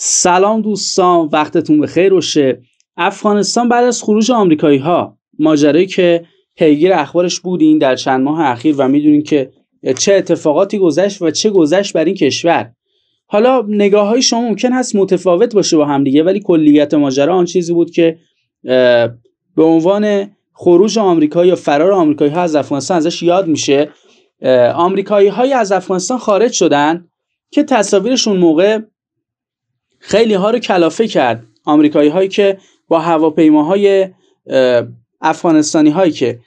سلام دوستان وقتتون بخیر باشه افغانستان بعد از خروج آمریکایی ها ماجرایی که پیگیر اخبارش بودین در چند ماه اخیر و میدونین که چه اتفاقاتی گذشت و چه گذشت بر این کشور حالا نگاه های شما ممکن هست متفاوت باشه با هم دیگه ولی کلیت ماجرا آن چیزی بود که به عنوان خروج آمریکا یا فرار آمریکایی ها از افغانستان ازش یاد میشه آمریکایی های از افغانستان خارج شدن که تصاویرشون موقع خیلی ها رو کلافه کرد آمریکایی هایی که با هواپیماهای افغانستانی هایی که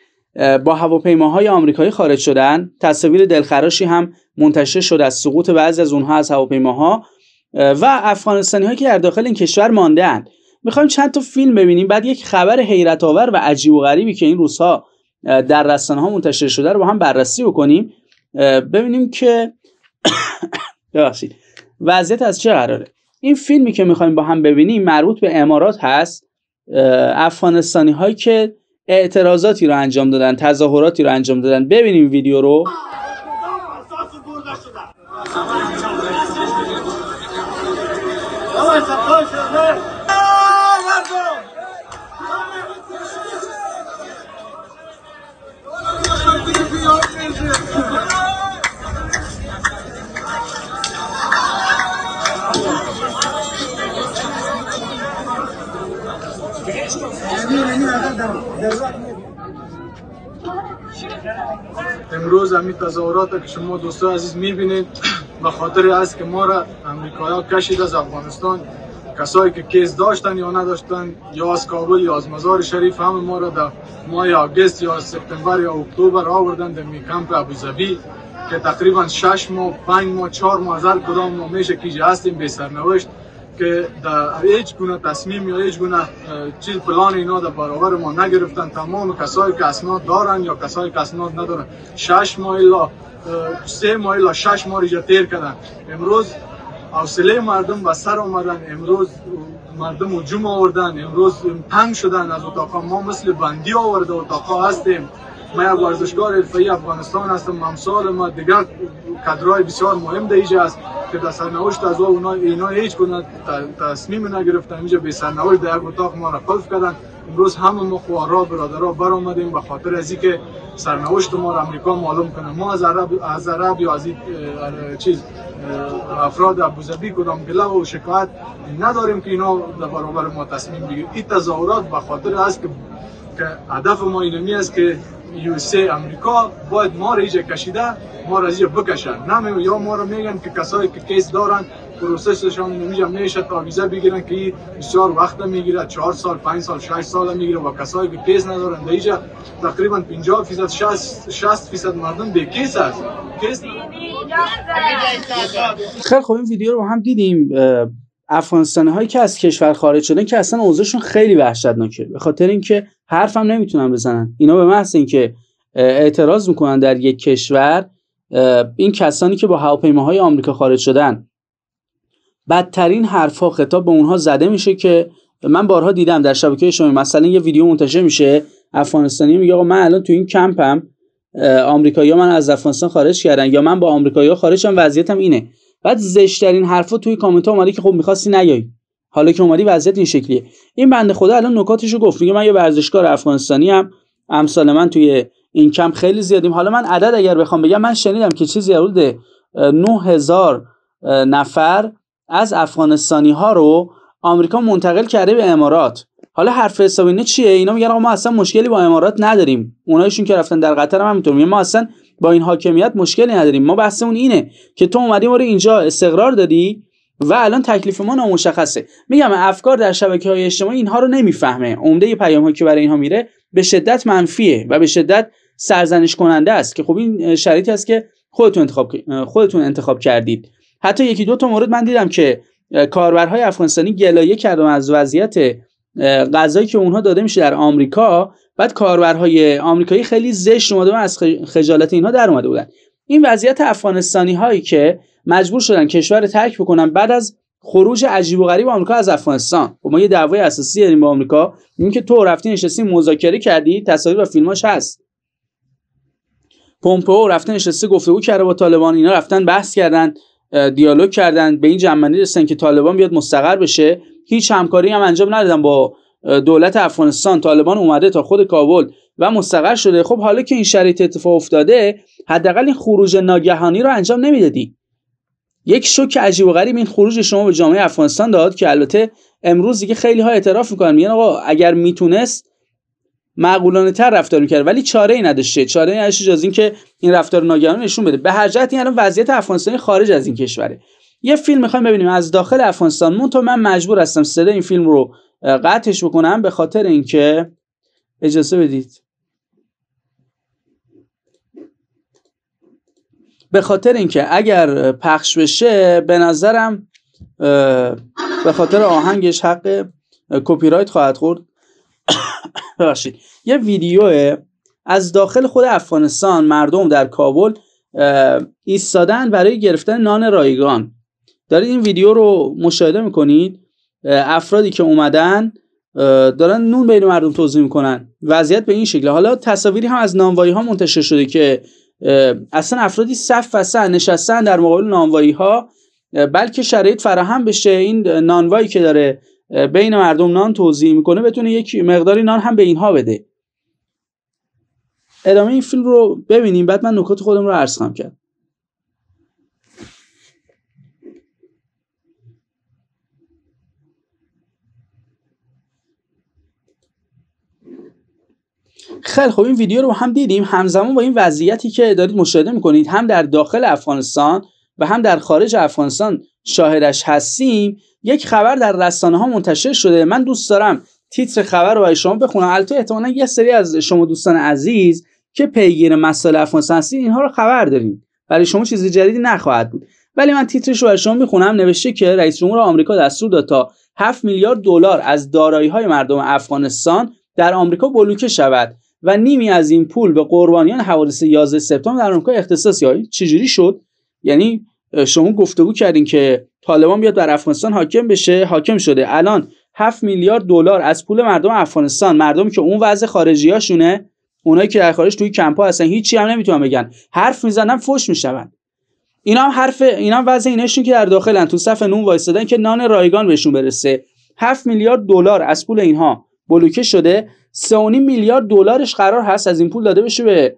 با هواپیماهای آمریکایی خارج شدن تصاویر دلخراشی هم منتشر شد از سقوط بعضی از اونها از هواپیماها و افغانستانی هایی که در داخل این کشور ماندهاند میخوایم چند تا فیلم ببینیم بعد یک خبر حیرت آور و عجیب و غریبی که این روزها در رسانه ها منتشر شده رو با هم بررسی بکنیم ببینیم که وضعیت از چه قراره این فیلمی که میخوایم با هم ببینیم مربوط به امارات هست افغانستانی هایی که اعتراضاتی رو انجام دادن تظاهراتی رو انجام دادن ببینیم ویدیو رو امروز همین تظاهرات که شما دوستان عزیز میبینید به خاطر است که ما را امریکایا کشید از افغانستان کسایی که کیس داشتن یا نداشتن یا از کابل یا از مزار شریف هم ما را در ماه آگست یا سپتامبر یا اکتبر آوردن در میکمپ ابوظبی که تقریبا 6 ماه 5 ماه 4 ماه هر کدام ما میشه که هستیم به سرنوشت که در هیچ گونه تصمیم یا هیچ گونه چیز پلان اینا در برابر ما نگرفتن تمام کسایی که اسناد دارن یا کسایی که اسناد ندارن شش ماه الا سه ماه الا شش ماه اینجا تیر کردن امروز حوصله مردم به سر آمدن امروز مردم هجوم آوردن امروز تنگ شدن از اتاقا ما مثل بندی آورده اتاقا هستیم من یک ورزشکار حرفه‌ای افغانستان هستم امسال ما دیگر کادرای بسیار مهم در اینجا است که در سرنوشت از اونا اینا هیچ کنه تصمیم نگرفتن اینجا به سرنوشت در اتاق ما را قلف کردن امروز همه ما خوارا برادرها بر آمدیم به خاطر از که سرنوشت ما را امریکا معلوم کنه ما از عرب از عرب یا از چیز افراد ابوظبی کدام گله و شکایت نداریم که اینا در برابر ما تصمیم بگیرن این تظاهرات به خاطر است که هدف ما اینمی است که سی امریکا باید ما را ایجا کشیده ما را ایجا بکشن نه یا ما را میگن که کسایی که کیس دارن پروسسشان نمیجا میشه تا ویزا بگیرن که بسیار وقت میگیره چهار سال پنج سال شش سال میگیره و کسایی که کیس ندارن دیجا تقریبا 50 فیصد 60 فیصد مردم به کیس هست کیس یعنی خیلی خوب این ویدیو رو هم دیدیم افغانستان هایی که از کشور خارج شدن که اصلا اوضاعشون خیلی وحشتناکه به خاطر اینکه حرفم نمیتونن بزنن اینا به محض اینکه اعتراض میکنن در یک کشور این کسانی که با هواپیماهای آمریکا خارج شدن بدترین حرفها خطاب به اونها زده میشه که من بارها دیدم در شبکه شما مثلا یه ویدیو منتشر میشه افغانستانی میگه آقا من الان تو این کمپم آمریکایی‌ها من از افغانستان خارج کردن یا من با آمریکایی‌ها خارجم وضعیتم اینه بعد زشترین حرفا توی کامنت ها اومده که خب میخواستی نیای حالا که اومدی وضعیت این شکلیه این بنده خدا الان نکاتشو گفت میگه من یه ورزشکار افغانستانی هم امسال من توی این کم خیلی زیادیم حالا من عدد اگر بخوام بگم من شنیدم که چیزی حدود 9000 نفر از افغانستانی ها رو آمریکا منتقل کرده به امارات حالا حرف حساب اینه چیه اینا میگن ما اصلا مشکلی با امارات نداریم اونایشون که رفتن در قطر هم همینطور ما اصلا با این حاکمیت مشکلی نداریم ما بحثمون اینه که تو اومدی ما رو اینجا استقرار دادی و الان تکلیف ما نامشخصه میگم افکار در شبکه های اجتماعی اینها رو نمیفهمه عمده پیام که برای اینها میره به شدت منفیه و به شدت سرزنش کننده است که خب این شرایطی است که خودتون انتخاب خودتون انتخاب کردید حتی یکی دو تا مورد من دیدم که کاربرهای افغانستانی گلایه کردن از وضعیت غذایی که اونها داده میشه در آمریکا بعد کاربرهای آمریکایی خیلی زشت اومده از خجالت اینها در اومده بودن این وضعیت افغانستانی هایی که مجبور شدن کشور ترک بکنن بعد از خروج عجیب و غریب آمریکا از افغانستان و خب ما یه دعوای اساسی داریم با آمریکا که تو رفتی نشستی مذاکره کردی تصاویر و فیلماش هست پومپئو رفتن نشسته گفتگو کرده با طالبان اینا رفتن بحث کردن دیالوگ کردن به این جمعنی رسن که طالبان بیاد مستقر بشه هیچ همکاری هم انجام ندادن با دولت افغانستان طالبان اومده تا خود کابل و مستقر شده خب حالا که این شرایط اتفاق افتاده حداقل این خروج ناگهانی رو انجام نمیدادی یک شوک عجیب و غریب این خروج شما به جامعه افغانستان داد که البته امروز دیگه خیلی ها اعتراف میکنن میگن آقا اگر میتونست معقولانه تر رفتار میکرد ولی چاره ای نداشته چاره ای نداشته جز اینکه این رفتار ناگهانی نشون بده به هر جهت این وضعیت افغانستان خارج از این کشوره یه فیلم میخوام ببینیم از داخل افغانستان مون تو من مجبور هستم صدای این فیلم رو قطعش بکنم به خاطر اینکه اجازه بدید به خاطر اینکه اگر پخش بشه به نظرم به خاطر آهنگش حق کپی رایت خواهد خورد ببخشید یه ویدیو از داخل خود افغانستان مردم در کابل ایستادن برای گرفتن نان رایگان دارید این ویدیو رو مشاهده میکنید افرادی که اومدن دارن نون بین مردم توضیح میکنن وضعیت به این شکله حالا تصاویری هم از نانوایی ها منتشر شده که اصلا افرادی صف و سن نشستن در مقابل نانوایی ها بلکه شرایط فراهم بشه این نانوایی که داره بین مردم نان توضیح میکنه بتونه یک مقداری نان هم به اینها بده ادامه این فیلم رو ببینیم بعد من نکات خودم رو عرض خواهم کرد خیلی خب این ویدیو رو هم دیدیم همزمان با این وضعیتی که دارید مشاهده میکنید هم در داخل افغانستان و هم در خارج افغانستان شاهدش هستیم یک خبر در رسانه ها منتشر شده من دوست دارم تیتر خبر رو برای شما بخونم البته احتمالا یه سری از شما دوستان عزیز که پیگیر مسائل افغانستان هستید اینها رو خبر دارین برای شما چیز جدیدی نخواهد بود ولی من تیترش رو برای شما میخونم نوشته که رئیس جمهور آمریکا دستور داد تا 7 میلیارد دلار از دارایی های مردم افغانستان در آمریکا بلوکه شود و نیمی از این پول به قربانیان حوادث 11 سپتامبر در آمریکا اختصاص یافت چجوری شد یعنی شما گفتگو کردین که طالبان بیاد بر افغانستان حاکم بشه حاکم شده الان 7 میلیارد دلار از پول مردم افغانستان مردم که اون وضع خارجیاشونه اونایی که در خارج توی کمپا هستن هیچی هم نمیتونن بگن حرف میزنن فوش میشون اینا هم حرف اینا هم وضع اینشون که در داخلن تو صف نون وایسادن که نان رایگان بهشون برسه 7 میلیارد دلار از پول اینها بلوکه شده 3.5 میلیارد دلارش قرار هست از این پول داده بشه به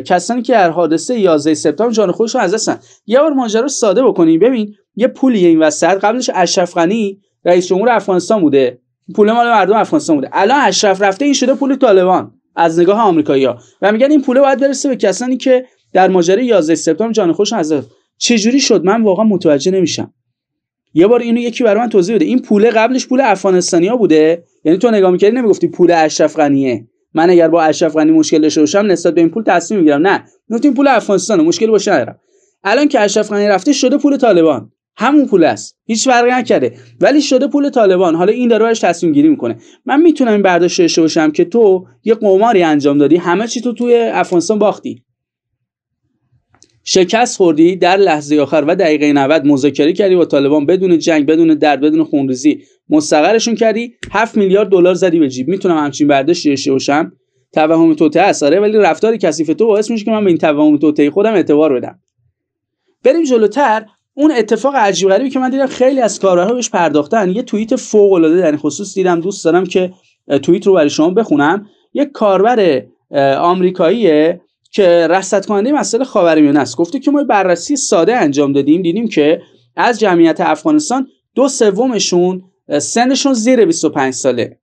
کسانی که در حادثه 11 سپتامبر جان خودشون از دستن یه بار ماجرا ساده بکنیم ببین یه پولی این وسط قبلش اشرف غنی رئیس جمهور افغانستان بوده پول مال مردم افغانستان بوده الان اشرف رفته این شده پول طالبان از نگاه آمریکایی‌ها و میگن این پول باید برسه به کسانی که در ماجرای 11 سپتامبر جان خودشون از چجوری شد من واقعا متوجه نمیشم یه بار اینو یکی برای من توضیح بده این پول قبلش پول افغانستانیا بوده یعنی تو نگاه میکردی نمیگفتی پول اشرف غنیه من اگر با اشرف غنی مشکل داشته باشم نسبت به این پول تصمیم میگیرم نه نوتین پول افغانستانه مشکل باشه ندارم الان که اشرف غنی رفته شده پول طالبان همون پول است هیچ فرقی نکرده ولی شده پول طالبان حالا این داره براش تصمیم گیری میکنه من میتونم این برداشت داشته باشم که تو یه قماری انجام دادی همه چی تو توی افغانستان باختی شکست خوردی در لحظه آخر و دقیقه 90 مذاکره کردی با طالبان بدون جنگ بدون درد بدون خونریزی مستقرشون کردی 7 میلیارد دلار زدی به جیب میتونم همچین برداشت داشته باشم توهم توته است آره، ولی رفتار کثیف تو باعث میشه که من به این توهم توته خودم اعتبار بدم بریم جلوتر اون اتفاق عجیب غریبی که من دیدم خیلی از کاربرها بهش پرداختن یه توییت فوق العاده در خصوص دیدم دوست دارم که توییت رو برای شما بخونم یک کاربر آمریکاییه که رصد کننده مسائل خاورمیانه است گفته که ما بررسی ساده انجام دادیم دیدیم که از جمعیت افغانستان دو سومشون سنشون زیر 25 ساله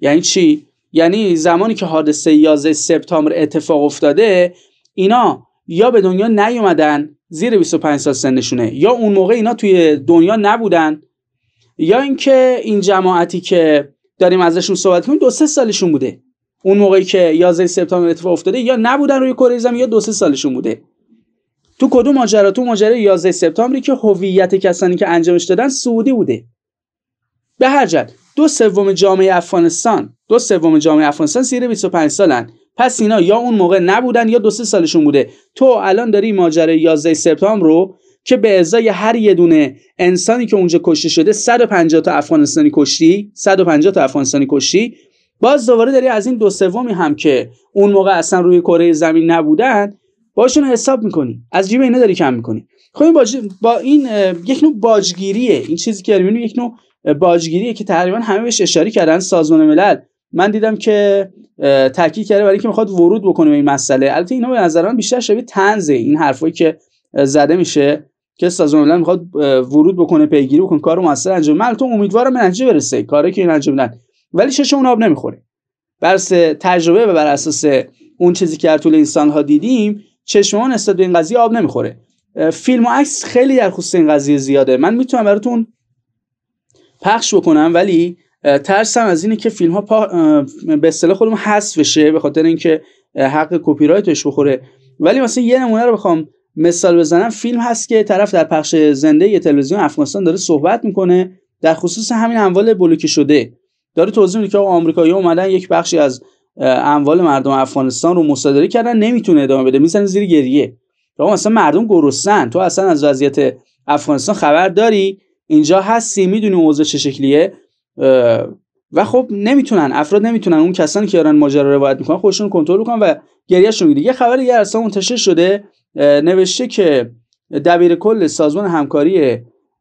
یعنی چی یعنی زمانی که حادثه 11 سپتامبر اتفاق افتاده اینا یا به دنیا نیومدن زیر 25 سال سنشونه یا اون موقع اینا توی دنیا نبودن یا اینکه این جماعتی که داریم ازشون صحبت کنیم دو سه سالشون بوده اون موقعی که 11 سپتامبر اتفاق افتاده یا نبودن روی کره زمین یا دو سه سالشون بوده تو کدوم ماجرا تو ماجرا 11 سپتامبری که هویت کسانی که انجامش دادن سعودی بوده به هر جد دو سوم جامعه افغانستان دو سوم جامعه افغانستان زیر 25 سالن پس اینا یا اون موقع نبودن یا دو سه سالشون بوده تو الان داری ماجره 11 سپتامبر رو که به ازای هر یه دونه انسانی که اونجا کشته شده 150 تا افغانستانی کشتی 150 تا افغانستانی کشتی باز دوباره داری از این دو سومی هم که اون موقع اصلا روی کره زمین نبودن باشون حساب میکنی از جیب اینا داری کم میکنی خب این باج... با این یک نوع باجگیریه این چیزی که داریم یک نوع باجگیریه که تقریبا همه بهش اشاره کردن سازمان ملل من دیدم که تاکید کرده برای اینکه میخواد ورود بکنه به این مسئله البته اینا به نظر من بیشتر شبیه طنز این حرفایی که زده میشه که سازمان ملل میخواد ورود بکنه پیگیری بکنه کارو مؤثر انجام من تو امیدوارم به نتیجه برسه کاری که این انجام دادن ولی اون آب نمیخوره بر تجربه و بر اساس اون چیزی که در طول این سالها دیدیم چشمان نسبت به این قضیه آب نمیخوره فیلم و عکس خیلی در خصوص این قضیه زیاده من میتونم براتون پخش بکنم ولی ترسم از اینه که فیلم ها به اصطلاح خودم حذف بشه به خاطر اینکه حق کپی رایتش بخوره ولی مثلا یه نمونه رو بخوام مثال بزنم فیلم هست که طرف در پخش زنده یه تلویزیون افغانستان داره صحبت میکنه در خصوص همین اموال بلوکه شده داره توضیح میده که آمریکایی اومدن یک بخشی از اموال مردم افغانستان رو مصادره کردن نمیتونه ادامه بده میزنه زیر گریه آقا مثلا مردم گرسن تو اصلا از وضعیت افغانستان خبر داری اینجا هستی میدونی اوضاع چه شکلیه و خب نمیتونن افراد نمیتونن اون کسانی که دارن ماجرا رو روایت میکنن خودشون کنترل کنن و گریهشون میگیره یه خبر دیگه اصلا منتشر شده نوشته که دبیر کل سازمان همکاری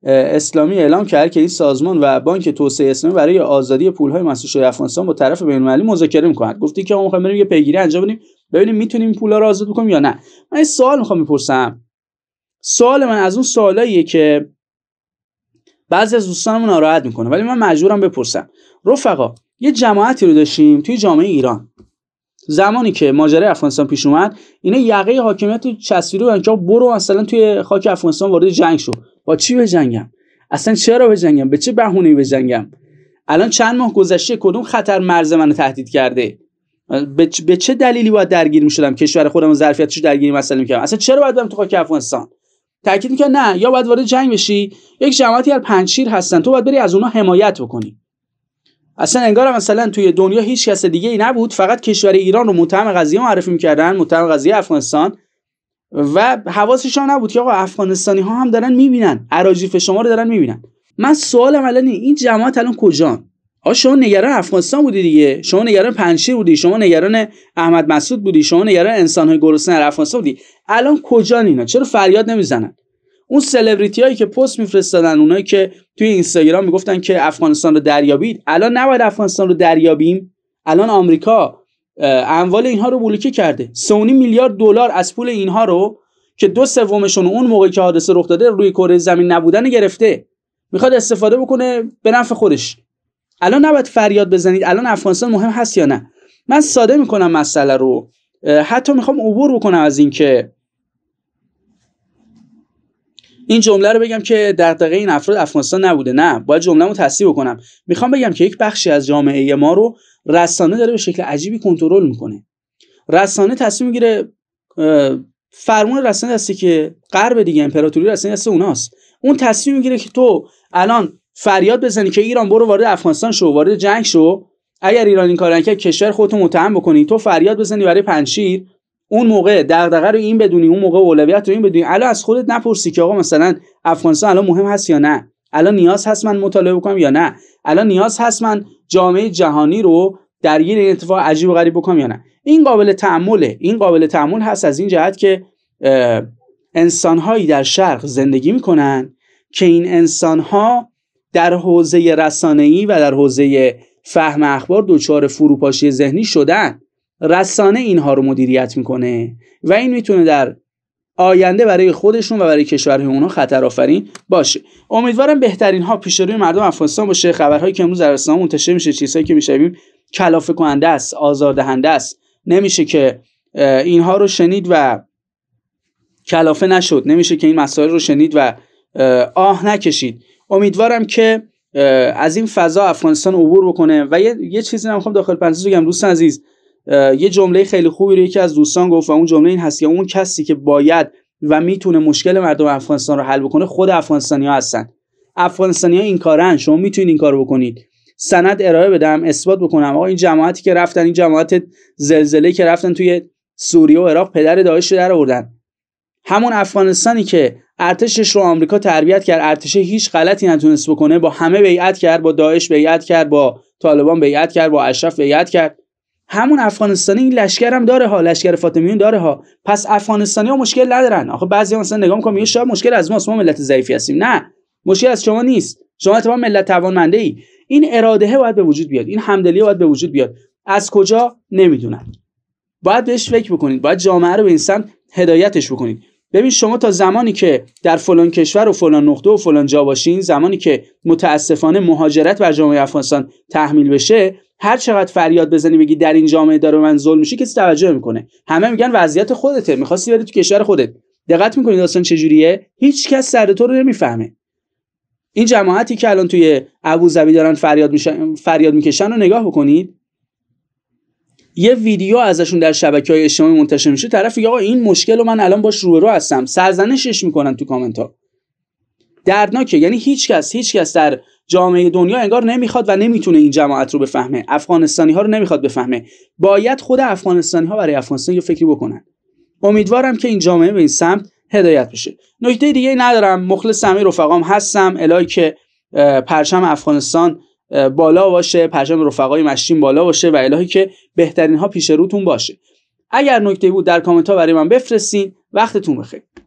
اسلامی اعلام کرد که این سازمان و بانک توسعه اسلامی برای آزادی پولهای مسدود شده افغانستان با طرف المللی مذاکره می‌کنند گفتی که ما میخوایم بریم یه پیگیری انجام بدیم ببینیم میتونیم پولا رو آزاد بکنیم یا نه من این سوال می‌خوام بپرسم سوال من از اون سوالاییه که بعضی از دوستانم ناراحت میکنه ولی من مجبورم بپرسم رفقا یه جماعتی رو داشتیم توی جامعه ایران زمانی که ماجرای افغانستان پیش اومد اینا یقه حاکمیت چسبیده بودن که برو مثلا توی خاک افغانستان وارد جنگ شو با چی بجنگم اصلا چرا بجنگم به چه بهونه‌ای بجنگم الان چند ماه گذشته کدوم خطر مرز منو تهدید کرده به چه دلیلی باید درگیر میشدم کشور خودم ظرفیتش درگیری مسئله میکردم اصلا چرا باید برم تو خاک افغانستان تاکید میکنه نه یا باید وارد جنگ بشی یک جماعتی از پنچیر هستن تو باید بری از اونها حمایت بکنی اصلا انگار مثلا توی دنیا هیچ کس دیگه ای نبود فقط کشور ایران رو متهم قضیه معرفی میکردن متهم قضیه افغانستان و حواسش هم نبود که آقا افغانستانی ها هم دارن میبینن عراجیف شما رو دارن میبینن من سوالم الان این جماعت الان کجان آ شما نگران افغانستان بودی دیگه شما نگران پنشیر بودی شما نگران احمد مسعود بودی شما نگران های گرسنه در افغانستان بودی الان کجا اینا چرا فریاد نمیزنن اون سلبریتی هایی که پست میفرستادن اونایی که توی اینستاگرام میگفتن که افغانستان رو دریابید الان نباید افغانستان رو دریابیم الان آمریکا اموال اینها رو بلوکه کرده سونی میلیارد دلار از پول اینها رو که دو سومشون اون موقعی که حادثه رخ داده روی کره زمین نبودن گرفته میخواد استفاده بکنه به نفع خودش الان نباید فریاد بزنید الان افغانستان مهم هست یا نه من ساده میکنم مسئله رو حتی میخوام عبور بکنم از اینکه این جمله رو بگم که دغدغه این افراد افغانستان نبوده نه باید جمله رو بکنم میخوام بگم که یک بخشی از جامعه ما رو رسانه داره به شکل عجیبی کنترل میکنه رسانه تصمیم میگیره فرمون رسانه هستی که غرب دیگه امپراتوری رسانه هست اوناست اون تصمیم میگیره که تو الان فریاد بزنی که ایران برو وارد افغانستان شو وارد جنگ شو اگر ایران این کار که کشور خودتو متهم بکنی تو فریاد بزنی برای پنشیر اون موقع دغدغه رو این بدونی اون موقع اولویت رو این بدونی الان از خودت نپرسی که آقا مثلا افغانستان الان مهم هست یا نه الان نیاز هست من مطالعه بکنم یا نه الان نیاز هست من جامعه جهانی رو درگیر این اتفاق عجیب و غریب بکنم یا نه این قابل تعمله این قابل تعمل هست از این جهت که انسانهایی در شرق زندگی میکنن که این انسانها در حوزه رسانه‌ای و در حوزه فهم اخبار دچار فروپاشی ذهنی شدن رسانه اینها رو مدیریت میکنه و این میتونه در آینده برای خودشون و برای کشورهای اونها خطر آفرین باشه امیدوارم بهترین ها پیش روی مردم افغانستان باشه خبرهایی که امروز در رسانه منتشر میشه چیزهایی که میشویم کلافه کننده است آزاردهنده است نمیشه که اینها رو شنید و کلافه نشد نمیشه که این مسائل رو شنید و آه نکشید امیدوارم که از این فضا افغانستان عبور بکنه و یه, یه چیزی هم داخل پرانتز بگم دوست عزیز یه جمله خیلی خوبی رو یکی از دوستان گفت و اون جمله این هست که اون کسی که باید و میتونه مشکل مردم افغانستان رو حل بکنه خود افغانستانی ها هستن افغانستانی ها این کارن شما میتونید این کار بکنید سند ارائه بدم اثبات بکنم آقا این جماعتی که رفتن این جماعت زلزله که رفتن توی سوریه و عراق پدر داعش رو در آوردن همون افغانستانی که ارتشش رو آمریکا تربیت کرد ارتش هیچ غلطی نتونست بکنه با همه بیعت کرد با داعش بیعت کرد با طالبان بیعت کرد با اشرف بیعت کرد همون افغانستانی این لشکر هم داره ها لشکر فاطمیون داره ها پس افغانستانی ها مشکل ندارن آخه بعضی مثلا نگاه میکنم میگه شاید مشکل از ماست ما ملت ضعیفی هستیم نه مشکل از شما نیست شما تمام ملت توانمنده ای این اراده باید به وجود بیاد این همدلی باید به وجود بیاد از کجا نمیدونم باید بهش فکر بکنید باید جامعه رو به این سمت هدایتش بکنید ببین شما تا زمانی که در فلان کشور و فلان نقطه و فلان جا باشین زمانی که متاسفانه مهاجرت بر جامعه افغانستان تحمیل بشه هر چقدر فریاد بزنی بگی در این جامعه داره من ظلم میشه کسی توجه میکنه همه میگن وضعیت خودته میخواستی بری تو کشور خودت دقت میکنی داستان چجوریه هیچ کس سر تو رو نمیفهمه این جماعتی که الان توی ابوظبی دارن فریاد میشن فریاد میکشن رو نگاه بکنید یه ویدیو ازشون در شبکه های اجتماعی منتشر میشه طرف میگه آقا این مشکل رو من الان باش رو هستم سرزنشش میکنن تو کامنت ها دردناکه یعنی هیچ کس هیچ کس در جامعه دنیا انگار نمیخواد و نمیتونه این جماعت رو بفهمه افغانستانی ها رو نمیخواد بفهمه باید خود افغانستانی ها برای افغانستان یه فکری بکنن امیدوارم که این جامعه به این سمت هدایت بشه نکته دیگه ندارم مخلص همه رفقام هستم الهی که پرچم افغانستان بالا باشه پرچم رفقای مشین بالا باشه و الهی که بهترین ها پیش روتون باشه اگر نکته بود در کامنت ها برای من بفرستین وقتتون بخیر